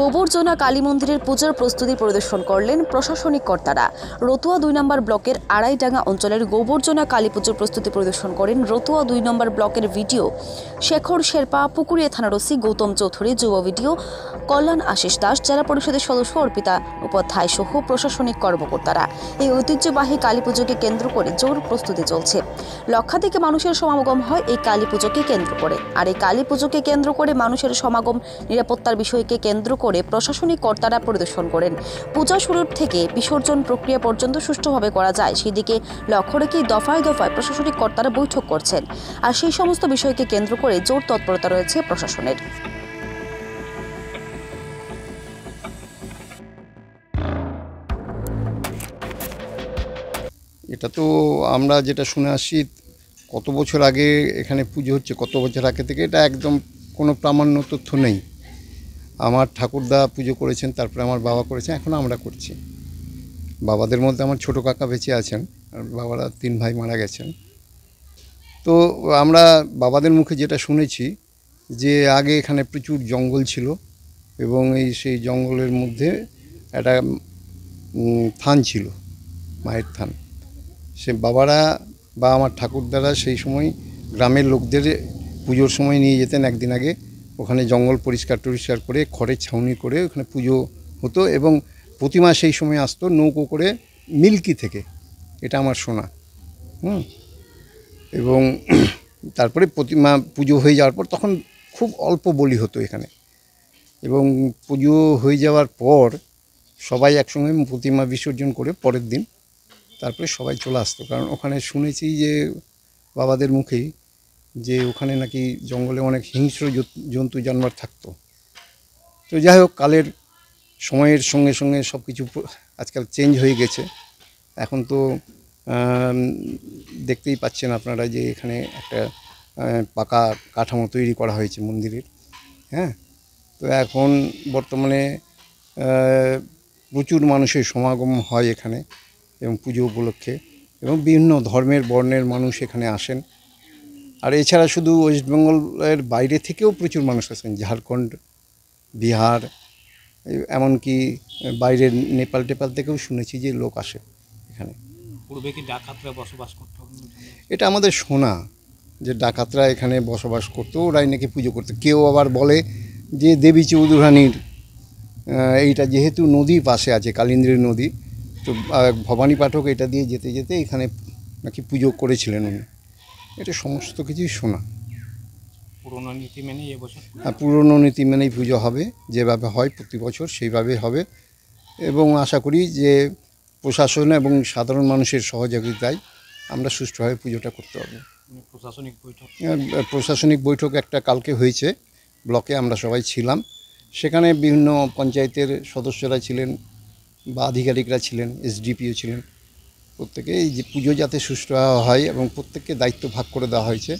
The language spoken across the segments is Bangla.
গোবর্জনা কালী মন্দিরের পূজার প্রস্তুতি পরিদর্শন করলেন প্রশাসনিক কর্তারা রতুয়া দুই নম্বর ব্লকের আড়াইডাঙ্গা অঞ্চলের গোবর্জনা কালী পুজোর প্রস্তুতি পরিদর্শন করেন রতুয়া দুই নম্বর ব্লকের ভিডিও শেখর শেরপা পুকুরিয়া থানার ওসি গৌতম চৌধুরী যুব ভিডিও কল্যাণ আশিস দাস জেলা পরিষদের সদস্য অর্পিতা উপাধ্যায় সহ প্রশাসনিক কর্মকর্তারা এই ঐতিহ্যবাহী কালী পুজোকে কেন্দ্র করে জোর প্রস্তুতি চলছে লক্ষাধিক মানুষের সমাগম হয় এই কালী পুজোকে কেন্দ্র করে আর এই কালী পুজোকে কেন্দ্র করে মানুষের সমাগম নিরাপত্তার বিষয়কে কেন্দ্র করে প্রশাসনিক কর্তারা পরিদর্শন করেন পূজা শুরুর থেকে বিসর্জন প্রক্রিয়া পর্যন্ত সুষ্ঠুভাবে করা যায় সেদিকে লক্ষ্য রেখেই দফায় দফায় প্রশাসনিক কর্তারা বৈঠক করছেন আর সেই সমস্ত বিষয়কে কেন্দ্র করে জোর তৎপরতা রয়েছে প্রশাসনের এটা তো আমরা যেটা শুনে আসি কত বছর আগে এখানে পুজো হচ্ছে কত বছর আগে থেকে এটা একদম কোনো প্রামাণ্য তথ্য নেই আমার ঠাকুরদা পুজো করেছেন তারপরে আমার বাবা করেছেন এখন আমরা করছি বাবাদের মধ্যে আমার ছোট কাকা বেঁচে আছেন আর বাবারা তিন ভাই মারা গেছেন তো আমরা বাবাদের মুখে যেটা শুনেছি যে আগে এখানে প্রচুর জঙ্গল ছিল এবং এই সেই জঙ্গলের মধ্যে একটা থান ছিল মায়ের থান সে বাবারা বা আমার ঠাকুরদারা সেই সময় গ্রামের লোকদের পুজোর সময় নিয়ে যেতেন একদিন আগে ওখানে জঙ্গল পরিষ্কার টরিষ্কার করে খড়ের ছাউনি করে ওখানে পুজো হতো এবং প্রতিমা সেই সময় আসতো নৌকো করে মিল্কি থেকে এটা আমার শোনা হুম এবং তারপরে প্রতিমা পুজো হয়ে যাওয়ার পর তখন খুব অল্প বলি হতো এখানে এবং পুজো হয়ে যাওয়ার পর সবাই একসঙ্গে প্রতিমা বিসর্জন করে পরের দিন তারপরে সবাই চলে আসতো কারণ ওখানে শুনেছি যে বাবাদের মুখেই যে ওখানে নাকি জঙ্গলে অনেক হিংস্র জন্তু জানোয়ার থাকতো তো যাই হোক কালের সময়ের সঙ্গে সঙ্গে সব কিছু আজকাল চেঞ্জ হয়ে গেছে এখন তো দেখতেই পাচ্ছেন আপনারা যে এখানে একটা পাকা কাঠামো তৈরি করা হয়েছে মন্দিরের হ্যাঁ তো এখন বর্তমানে প্রচুর মানুষের সমাগম হয় এখানে এবং পুজো উপলক্ষে এবং বিভিন্ন ধর্মের বর্ণের মানুষ এখানে আসেন আর এছাড়া শুধু ওয়েস্টবেঙ্গলের বাইরে থেকেও প্রচুর মানুষ আসেন ঝাড়খণ্ড বিহার এমনকি বাইরের নেপাল টেপাল থেকেও শুনেছি যে লোক আসে এখানে পূর্বে কি ডাকাতরা বসবাস করতো এটা আমাদের শোনা যে ডাকাতরা এখানে বসবাস করতো ওরাই নাকি পুজো করতো কেউ আবার বলে যে দেবী চৌধুরানীর এইটা যেহেতু নদী পাশে আছে কালিন্দ্রী নদী তো ভবানী পাঠক এটা দিয়ে যেতে যেতে এখানে নাকি পুজো করেছিলেন উনি এটা সমস্ত কিছুই শোনা পুরনো নীতি মেনেই এবছর হ্যাঁ পুরনো নীতি মেনেই পুজো হবে যেভাবে হয় প্রতি বছর সেইভাবে হবে এবং আশা করি যে প্রশাসন এবং সাধারণ মানুষের সহযোগিতায় আমরা সুষ্ঠুভাবে পুজোটা করতে হবে মানে প্রশাসনিক বৈঠক প্রশাসনিক বৈঠক একটা কালকে হয়েছে ব্লকে আমরা সবাই ছিলাম সেখানে বিভিন্ন পঞ্চায়েতের সদস্যরা ছিলেন বা আধিকারিকরা ছিলেন এসডিপিও ছিলেন প্রত্যেকে এই যে পুজো যাতে সুষ্ঠু হয় এবং প্রত্যেককে দায়িত্ব ভাগ করে দেওয়া হয়েছে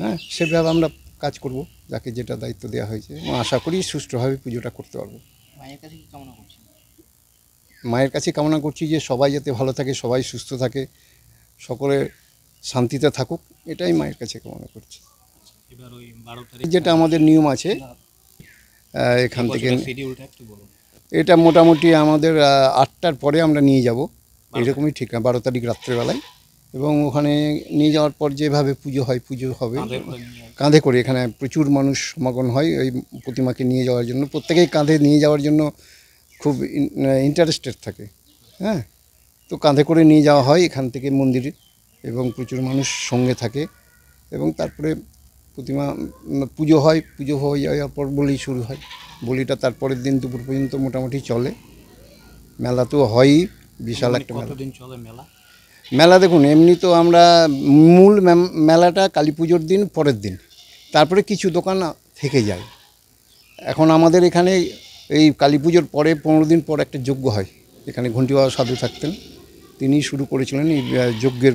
হ্যাঁ সেভাবে আমরা কাজ করব যাকে যেটা দায়িত্ব দেওয়া হয়েছে এবং আশা করি সুষ্ঠুভাবে পুজোটা করতে পারবো মায়ের কাছে কামনা করছি মায়ের কাছে কামনা করছি যে সবাই যাতে ভালো থাকে সবাই সুস্থ থাকে সকলে শান্তিতে থাকুক এটাই মায়ের কাছে কামনা করছি এবার যেটা আমাদের নিয়ম আছে এখান থেকে এটা মোটামুটি আমাদের আটটার পরে আমরা নিয়ে যাব এরকমই ঠিক না বারো তারিখ রাত্রেবেলায় এবং ওখানে নিয়ে যাওয়ার পর যেভাবে পুজো হয় পুজো হবে কাঁধে করে এখানে প্রচুর মানুষ সমাগম হয় ওই প্রতিমাকে নিয়ে যাওয়ার জন্য প্রত্যেকেই কাঁধে নিয়ে যাওয়ার জন্য খুব ইন্টারেস্টেড থাকে হ্যাঁ তো কাঁধে করে নিয়ে যাওয়া হয় এখান থেকে মন্দিরে এবং প্রচুর মানুষ সঙ্গে থাকে এবং তারপরে প্রতিমা পুজো হয় পুজো হয়ে যাওয়ার পর বলি শুরু হয় বলিটা তারপরের দিন দুপুর পর্যন্ত মোটামুটি চলে মেলা তো হয়ই বিশাল একটা মেলা কতদিন চলে মেলা মেলা দেখুন এমনি তো আমরা মূল মেলাটা কালী পুজোর দিন পরের দিন তারপরে কিছু দোকান থেকে যায় এখন আমাদের এখানে এই কালী পুজোর পরে পনেরো দিন পর একটা যজ্ঞ হয় এখানে ঘণ্টিবাবা সাধু থাকতেন তিনি শুরু করেছিলেন এই যজ্ঞের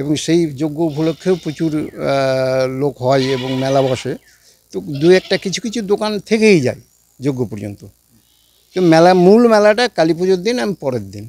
এবং সেই যজ্ঞ উপলক্ষেও প্রচুর লোক হয় এবং মেলা বসে তো দু একটা কিছু কিছু দোকান থেকেই যায় যজ্ঞ পর্যন্ত তো মেলা মূল মেলাটা কালী পুজোর দিন আমি পরের দিন